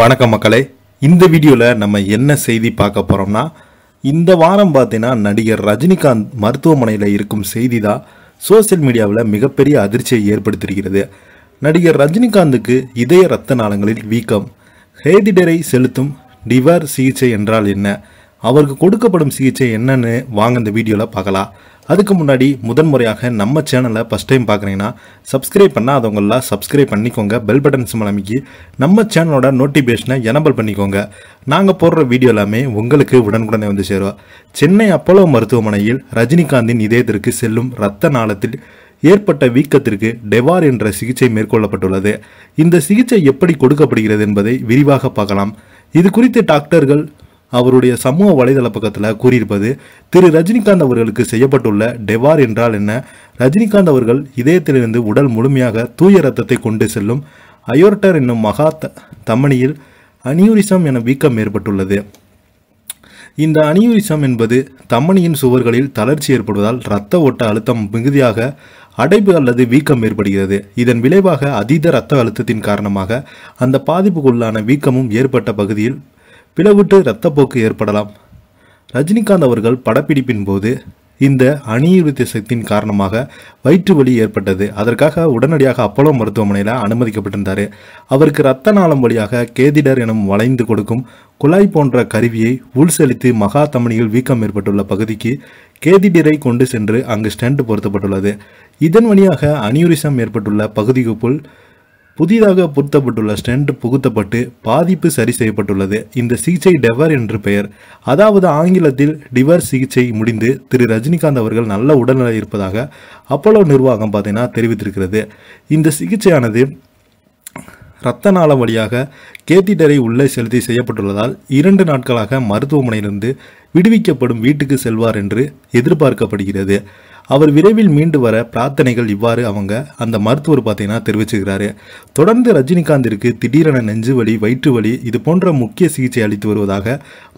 வணக்கம் மக்களே இந்த வீடியோவில் நம்ம என்ன செய்தி பார்க்க போகிறோம்னா இந்த வாரம் பார்த்தீங்கன்னா நடிகர் ரஜினிகாந்த் மருத்துவமனையில் இருக்கும் செய்தி தான் சோசியல் மீடியாவில் மிகப்பெரிய அதிர்ச்சியை ஏற்படுத்தியிருக்கிறது நடிகர் ரஜினிகாந்துக்கு இதய ரத்த நாளங்களில் வீக்கம் ஹேதிடரை செலுத்தும் டிவர் சிகிச்சை என்றால் என்ன அவருக்கு கொடுக்கப்படும் சிகிச்சை என்னன்னு வாங்க இந்த வீடியோவில் பார்க்கலாம் அதுக்கு முன்னாடி முதன்முறையாக நம்ம சேனலை ஃபஸ்ட் டைம் பார்க்குறீங்கன்னா சப்ஸ்கிரைப் பண்ணால் அதை உங்களெலாம் சப்ஸ்கிரைப் பண்ணிக்கோங்க பெல் பட்டன் சிம்மல் அமைக்கி நம்ம சேனலோட நோட்டிஃபிகேஷனை எனபிள் பண்ணிக்கோங்க நாங்கள் போடுற வீடியோ எல்லாமே உங்களுக்கு உடனுக்குடனே வந்து சேருவோம் சென்னை அப்போலோ மருத்துவமனையில் ரஜினிகாந்தின் இதயத்திற்கு செல்லும் இரத்த நாளத்தில் ஏற்பட்ட வீக்கத்திற்கு டெவார் என்ற சிகிச்சை மேற்கொள்ளப்பட்டுள்ளது இந்த சிகிச்சை எப்படி கொடுக்கப்படுகிறது என்பதை விரிவாக பார்க்கலாம் இது குறித்து டாக்டர்கள் அவருடைய சமூக வலைதள பக்கத்தில் கூறியிருப்பது திரு ரஜினிகாந்த் அவர்களுக்கு செய்யப்பட்டுள்ள டெவார் என்றால் என்ன ரஜினிகாந்த் அவர்கள் இதயத்திலிருந்து உடல் முழுமையாக தூய ரத்தத்தை கொண்டு செல்லும் அயோர்டர் என்னும் மகா தமணியில் அனியூரிசம் என வீக்கம் ஏற்பட்டுள்ளது இந்த அனியூரிசம் என்பது தமணியின் சுவர்களில் தளர்ச்சி ஏற்படுவதால் இரத்த ஓட்ட அழுத்தம் மிகுதியாக அடைப்பு அல்லது வீக்கம் ஏற்படுகிறது இதன் விளைவாக அதீத இரத்த அழுத்தத்தின் காரணமாக அந்த பாதிப்புக்குள்ளான வீக்கமும் ஏற்பட்ட பகுதியில் பிளவுட்டு இரத்தப்போக்கு ஏற்படலாம் ரஜினிகாந்த் அவர்கள் படப்பிடிப்பின் போது இந்த அணியிறுத்த சக்தியின் காரணமாக வயிற்று வலி ஏற்பட்டது அதற்காக உடனடியாக அப்போலோ மருத்துவமனையில் அனுமதிக்கப்பட்டிருந்தார் அவருக்கு இரத்த நாளம் வழியாக கேதிடர் எனும் வளைந்து கொடுக்கும் குழாய் போன்ற கருவியை உள் செலுத்தி மகா தமணியில் வீக்கம் ஏற்பட்டுள்ள பகுதிக்கு கேதிடரை கொண்டு சென்று அங்கு ஸ்டெண்ட் பொருத்தப்பட்டுள்ளது இதன் வழியாக அணியுரிசம் ஏற்பட்டுள்ள பகுதிக்குள் புதிதாக பொருத்தப்பட்டுள்ள ஸ்டென்ட் புகுத்தப்பட்டு பாதிப்பு சரி செய்யப்பட்டுள்ளது இந்த சிகிச்சை டெவர் என்று பெயர் அதாவது ஆங்கிலத்தில் டிவர் சிகிச்சை முடிந்து திரு ரஜினிகாந்த் அவர்கள் நல்ல உடல்நிலை இருப்பதாக அப்பலோ நிர்வாகம் பார்த்தீங்கன்னா தெரிவித்திருக்கிறது இந்த சிகிச்சையானது இரத்த நாள வழியாக கேத்திடரை உள்ளே செலுத்தி செய்யப்பட்டுள்ளதால் இரண்டு நாட்களாக மருத்துவமனையிலிருந்து விடுவிக்கப்படும் வீட்டுக்கு செல்வார் என்று எதிர்பார்க்கப்படுகிறது அவர் விரைவில் மீண்டு வர பிரார்த்தனைகள் இவ்வாறு அவங்க அந்த மருத்துவர் பார்த்தீங்கன்னா தெரிவிச்சுக்கிறாரு தொடர்ந்து ரஜினிகாந்திற்கு திடீரென நெஞ்சு வலி வயிற்று வலி இது போன்ற முக்கிய சிகிச்சை அளித்து வருவதாக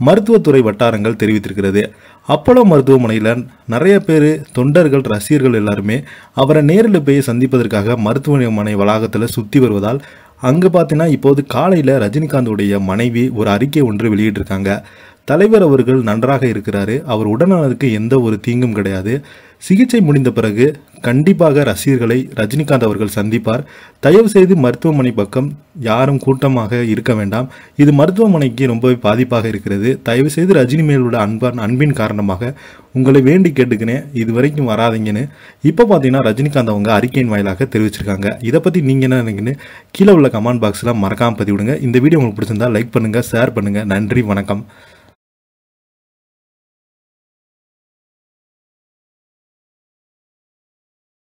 மருத்துவத்துறை வட்டாரங்கள் தெரிவித்திருக்கிறது அப்போலோ மருத்துவமனையில் நிறைய பேர் தொண்டர்கள் ரசிகர்கள் எல்லாருமே அவரை நேரில் போய் சந்திப்பதற்காக மருத்துவமனை வளாகத்தில் சுற்றி வருவதால் அங்கே பார்த்தீங்கன்னா இப்போது காலையில் ரஜினிகாந்தோடைய மனைவி ஒரு அறிக்கை ஒன்று வெளியிட்டிருக்காங்க தலைவர் அவர்கள் நன்றாக இருக்கிறாரு அவர் உடனானதுக்கு எந்த ஒரு தீங்கும் கிடையாது சிகிச்சை முடிந்த பிறகு கண்டிப்பாக ரசிகர்களை ரஜினிகாந்த் அவர்கள் சந்திப்பார் தயவு செய்து மருத்துவமனை பக்கம் யாரும் கூட்டமாக இருக்க வேண்டாம் இது மருத்துவமனைக்கு ரொம்பவே பாதிப்பாக இருக்கிறது தயவு செய்து ரஜினி மேல் உள்ள அன்பான் அன்பின் காரணமாக உங்களை வேண்டி கேட்டுக்கினேன் இது வரைக்கும் வராதிங்கன்னு இப்போ பார்த்தீங்கன்னா ரஜினிகாந்த் அவங்க அறிக்கையின் வாயிலாக தெரிவிச்சிருக்காங்க இதை பற்றி நீங்கள் என்ன நினைக்கின்னு கீழே உள்ள கமெண்ட் பாக்ஸில் மறக்காமல் பதிவிடுங்க இந்த வீடியோ உங்களுக்கு பிடிச்சிருந்தா லைக் பண்ணுங்கள் ஷேர் பண்ணுங்கள் நன்றி வணக்கம்